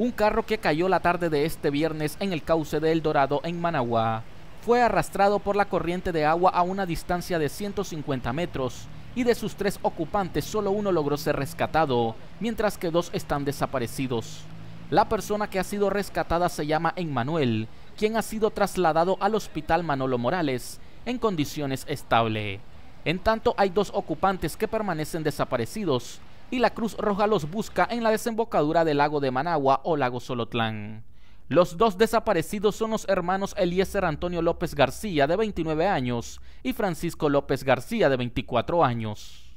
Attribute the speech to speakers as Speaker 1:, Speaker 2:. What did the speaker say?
Speaker 1: un carro que cayó la tarde de este viernes en el cauce de El Dorado en Managua. Fue arrastrado por la corriente de agua a una distancia de 150 metros y de sus tres ocupantes solo uno logró ser rescatado, mientras que dos están desaparecidos. La persona que ha sido rescatada se llama Emmanuel, quien ha sido trasladado al hospital Manolo Morales en condiciones estable. En tanto hay dos ocupantes que permanecen desaparecidos, y la Cruz Roja los busca en la desembocadura del lago de Managua o lago Solotlán. Los dos desaparecidos son los hermanos Eliezer Antonio López García, de 29 años, y Francisco López García, de 24 años.